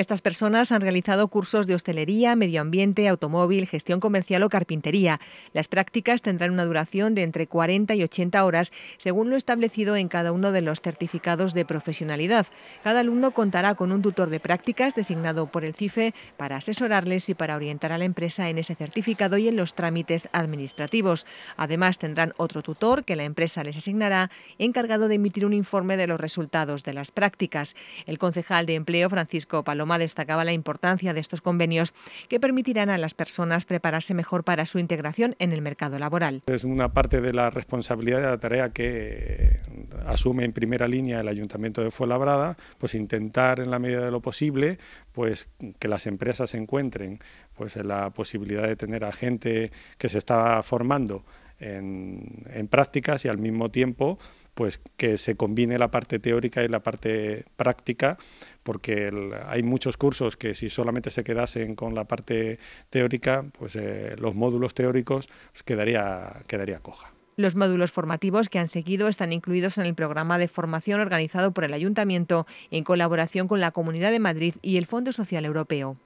Estas personas han realizado cursos de hostelería, medio ambiente, automóvil, gestión comercial o carpintería. Las prácticas tendrán una duración de entre 40 y 80 horas, según lo establecido en cada uno de los certificados de profesionalidad. Cada alumno contará con un tutor de prácticas designado por el CIFE para asesorarles y para orientar a la empresa en ese certificado y en los trámites administrativos. Además, tendrán otro tutor que la empresa les asignará, encargado de emitir un informe de los resultados de las prácticas. El concejal de empleo, Francisco Paloma, destacaba la importancia de estos convenios que permitirán a las personas prepararse mejor para su integración en el mercado laboral. Es una parte de la responsabilidad de la tarea que asume en primera línea el Ayuntamiento de Fuenlabrada, pues intentar en la medida de lo posible pues que las empresas encuentren pues la posibilidad de tener a gente que se está formando en prácticas y al mismo tiempo pues que se combine la parte teórica y la parte práctica, porque hay muchos cursos que si solamente se quedasen con la parte teórica, pues eh, los módulos teóricos pues, quedaría, quedaría coja. Los módulos formativos que han seguido están incluidos en el programa de formación organizado por el Ayuntamiento en colaboración con la Comunidad de Madrid y el Fondo Social Europeo.